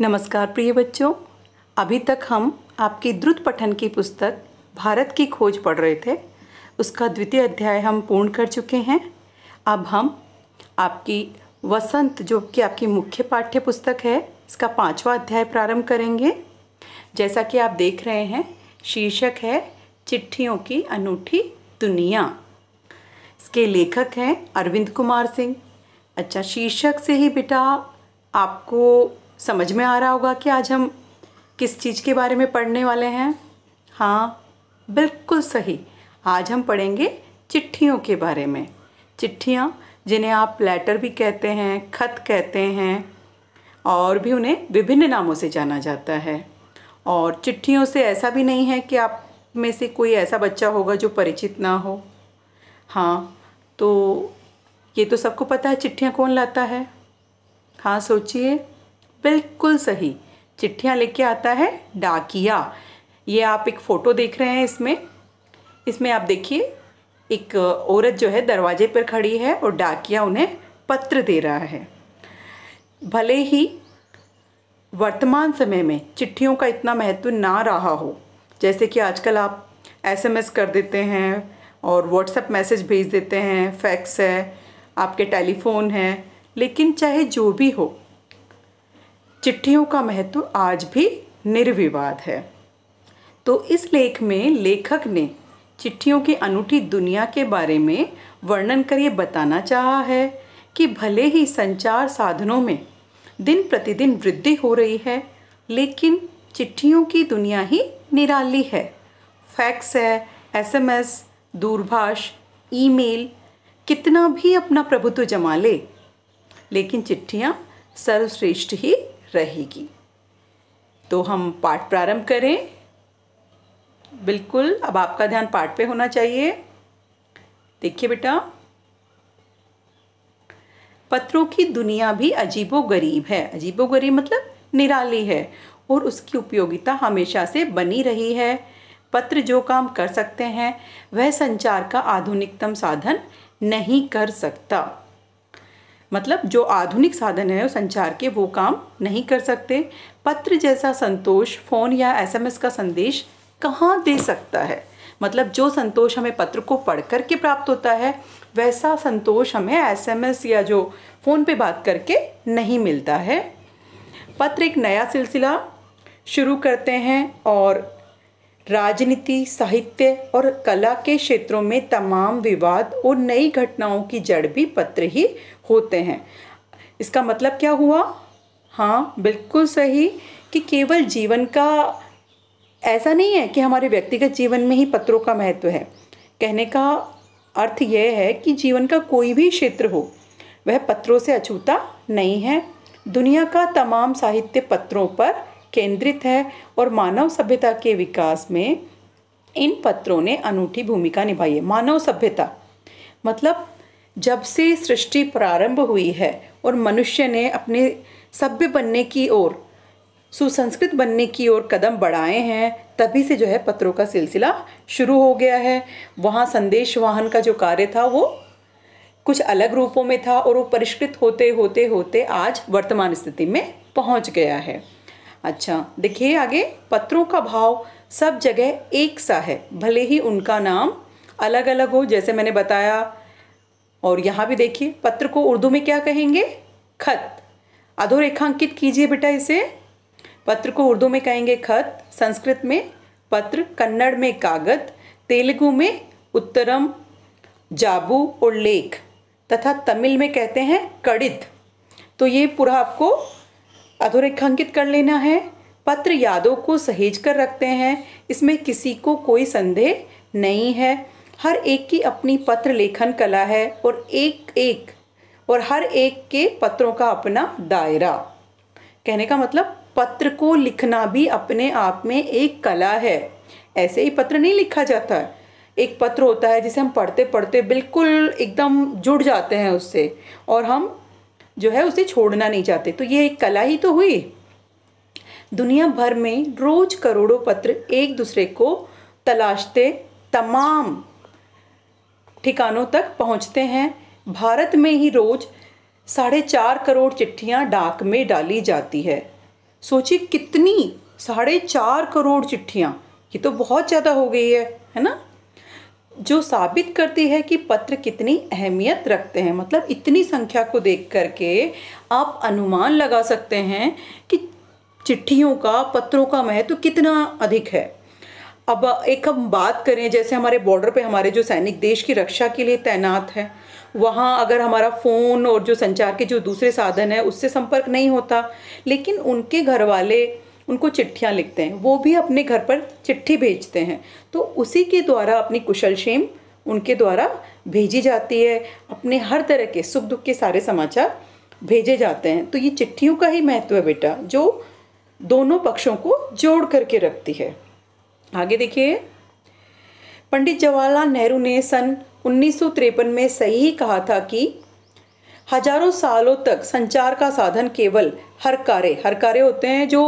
नमस्कार प्रिय बच्चों अभी तक हम आपकी द्रुत पठन की पुस्तक भारत की खोज पढ़ रहे थे उसका द्वितीय अध्याय हम पूर्ण कर चुके हैं अब हम आपकी वसंत जो कि आपकी मुख्य पाठ्य पुस्तक है इसका पांचवा अध्याय प्रारंभ करेंगे जैसा कि आप देख रहे हैं शीर्षक है चिट्ठियों की अनूठी दुनिया इसके लेखक हैं अरविंद कुमार सिंह अच्छा शीर्षक से ही बेटा आपको समझ में आ रहा होगा कि आज हम किस चीज़ के बारे में पढ़ने वाले हैं हाँ बिल्कुल सही आज हम पढ़ेंगे चिट्ठियों के बारे में चिट्ठियाँ जिन्हें आप लेटर भी कहते हैं खत कहते हैं और भी उन्हें विभिन्न नामों से जाना जाता है और चिट्ठियों से ऐसा भी नहीं है कि आप में से कोई ऐसा बच्चा होगा जो परिचित ना हो हाँ तो ये तो सबको पता है चिट्ठियाँ कौन लाता है हाँ सोचिए बिल्कुल सही चिट्ठियाँ के आता है डाकिया ये आप एक फ़ोटो देख रहे हैं इसमें इसमें आप देखिए एक औरत जो है दरवाजे पर खड़ी है और डाकिया उन्हें पत्र दे रहा है भले ही वर्तमान समय में चिट्ठियों का इतना महत्व ना रहा हो जैसे कि आजकल आप एसएमएस कर देते हैं और व्हाट्सएप मैसेज भेज देते हैं फैक्स है आपके टेलीफोन है लेकिन चाहे जो भी हो चिट्ठियों का महत्व आज भी निर्विवाद है तो इस लेख में लेखक ने चिट्ठियों की अनूठी दुनिया के बारे में वर्णन कर ये बताना चाहा है कि भले ही संचार साधनों में दिन प्रतिदिन वृद्धि हो रही है लेकिन चिट्ठियों की दुनिया ही निराली है फैक्स है एसएमएस, दूरभाष ईमेल कितना भी अपना प्रभुत्व जमा ले लेकिन चिट्ठियाँ सर्वश्रेष्ठ ही रहेगी तो हम पाठ प्रारंभ करें बिल्कुल अब आपका ध्यान पाठ पे होना चाहिए देखिए बेटा पत्रों की दुनिया भी अजीबो गरीब है अजीबो गरीब मतलब निराली है और उसकी उपयोगिता हमेशा से बनी रही है पत्र जो काम कर सकते हैं वह संचार का आधुनिकतम साधन नहीं कर सकता मतलब जो आधुनिक साधन है संचार के वो काम नहीं कर सकते पत्र जैसा संतोष फ़ोन या एसएमएस का संदेश कहाँ दे सकता है मतलब जो संतोष हमें पत्र को पढ़ कर के प्राप्त होता है वैसा संतोष हमें एसएमएस या जो फ़ोन पे बात करके नहीं मिलता है पत्र एक नया सिलसिला शुरू करते हैं और राजनीति साहित्य और कला के क्षेत्रों में तमाम विवाद और नई घटनाओं की जड़ भी पत्र ही होते हैं इसका मतलब क्या हुआ हाँ बिल्कुल सही कि केवल जीवन का ऐसा नहीं है कि हमारे व्यक्तिगत जीवन में ही पत्रों का महत्व है कहने का अर्थ यह है कि जीवन का कोई भी क्षेत्र हो वह पत्रों से अछूता नहीं है दुनिया का तमाम साहित्य पत्रों पर केंद्रित है और मानव सभ्यता के विकास में इन पत्रों ने अनूठी भूमिका निभाई है मानव सभ्यता मतलब जब से सृष्टि प्रारंभ हुई है और मनुष्य ने अपने सभ्य बनने की ओर सुसंस्कृत बनने की ओर कदम बढ़ाए हैं तभी से जो है पत्रों का सिलसिला शुरू हो गया है वहाँ संदेश वाहन का जो कार्य था वो कुछ अलग रूपों में था और वो परिष्कृत होते होते होते आज वर्तमान स्थिति में पहुँच गया है अच्छा देखिए आगे पत्रों का भाव सब जगह एक सा है भले ही उनका नाम अलग अलग हो जैसे मैंने बताया और यहाँ भी देखिए पत्र को उर्दू में क्या कहेंगे खत अधोरेखांकित कीजिए बेटा इसे पत्र को उर्दू में कहेंगे खत संस्कृत में पत्र कन्नड़ में कागत तेलुगु में उत्तरम जाबू और लेख तथा तमिल में कहते हैं कड़ित तो ये पूरा आपको अधोरेखांकित कर लेना है पत्र यादों को सहेज कर रखते हैं इसमें किसी को कोई संदेह नहीं है हर एक की अपनी पत्र लेखन कला है और एक एक और हर एक के पत्रों का अपना दायरा कहने का मतलब पत्र को लिखना भी अपने आप में एक कला है ऐसे ही पत्र नहीं लिखा जाता है एक पत्र होता है जिसे हम पढ़ते पढ़ते बिल्कुल एकदम जुड़ जाते हैं उससे और हम जो है उसे छोड़ना नहीं चाहते तो ये एक कला ही तो हुई दुनिया भर में रोज करोड़ों पत्र एक दूसरे को तलाशते तमाम ठिकानों तक पहुंचते हैं भारत में ही रोज साढ़े चार करोड़ चिट्ठियां डाक में डाली जाती है सोचिए कितनी साढ़े चार करोड़ चिट्ठियां ये तो बहुत ज़्यादा हो गई है है ना जो साबित करती है कि पत्र कितनी अहमियत रखते हैं मतलब इतनी संख्या को देख करके आप अनुमान लगा सकते हैं कि चिट्ठियों का पत्रों का महत्व तो कितना अधिक है अब एक हम बात करें जैसे हमारे बॉर्डर पे हमारे जो सैनिक देश की रक्षा के लिए तैनात है वहाँ अगर हमारा फ़ोन और जो संचार के जो दूसरे साधन है उससे संपर्क नहीं होता लेकिन उनके घर वाले उनको चिट्ठियाँ लिखते हैं वो भी अपने घर पर चिट्ठी भेजते हैं तो उसी के द्वारा अपनी कुशल क्षेम उनके द्वारा भेजी जाती है अपने हर तरह के सुख दुख के सारे समाचार भेजे जाते हैं तो ये चिट्ठियों का ही महत्व है बेटा जो दोनों पक्षों को जोड़ करके रखती है आगे देखिए पंडित जवाहरलाल नेहरू ने सन उन्नीस में सही कहा था कि हजारों सालों तक संचार का साधन केवल हर कार्य हर कार्य होते हैं जो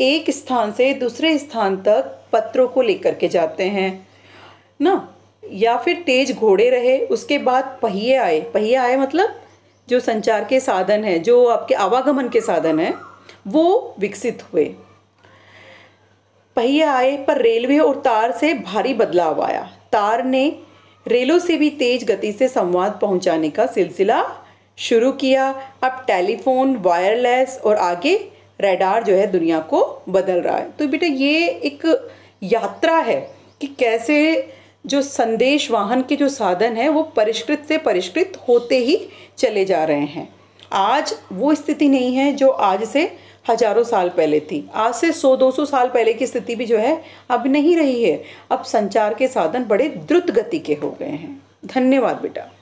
एक स्थान से दूसरे स्थान तक पत्रों को लेकर के जाते हैं ना या फिर तेज घोड़े रहे उसके बाद पहिए आए पहिए आए मतलब जो संचार के साधन हैं जो आपके आवागमन के साधन हैं वो विकसित हुए पहिए आए पर रेलवे और तार से भारी बदलाव आया तार ने रेलों से भी तेज गति से संवाद पहुंचाने का सिलसिला शुरू किया अब टेलीफोन वायरलेस और आगे रेडार जो है दुनिया को बदल रहा है तो बेटा ये एक यात्रा है कि कैसे जो संदेश वाहन के जो साधन हैं वो परिष्कृत से परिष्कृत होते ही चले जा रहे हैं आज वो स्थिति नहीं है जो आज से हजारों साल पहले थी आज से 100-200 साल पहले की स्थिति भी जो है अब नहीं रही है अब संचार के साधन बड़े द्रुत गति के हो गए हैं धन्यवाद बेटा